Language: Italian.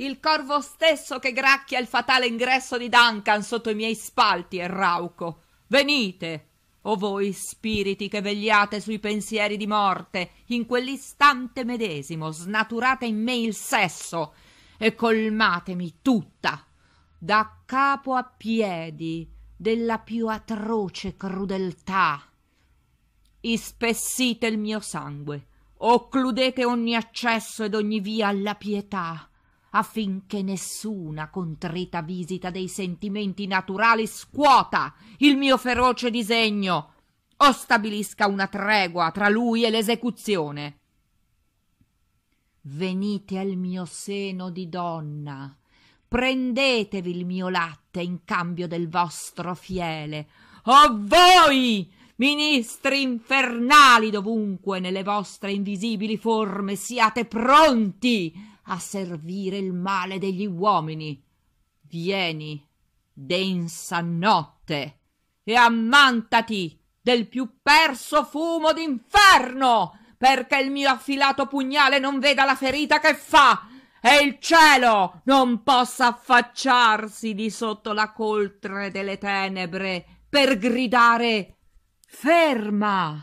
il corvo stesso che gracchia il fatale ingresso di duncan sotto i miei spalti è rauco venite o voi spiriti che vegliate sui pensieri di morte in quell'istante medesimo snaturate in me il sesso e colmatemi tutta da capo a piedi della più atroce crudeltà ispessite il mio sangue occludete ogni accesso ed ogni via alla pietà affinché nessuna contrita visita dei sentimenti naturali scuota il mio feroce disegno o stabilisca una tregua tra lui e l'esecuzione venite al mio seno di donna prendetevi il mio latte in cambio del vostro fiele o voi ministri infernali dovunque nelle vostre invisibili forme siate pronti a servire il male degli uomini vieni densa notte e ammantati del più perso fumo d'inferno perché il mio affilato pugnale non veda la ferita che fa e il cielo non possa affacciarsi di sotto la coltre delle tenebre per gridare ferma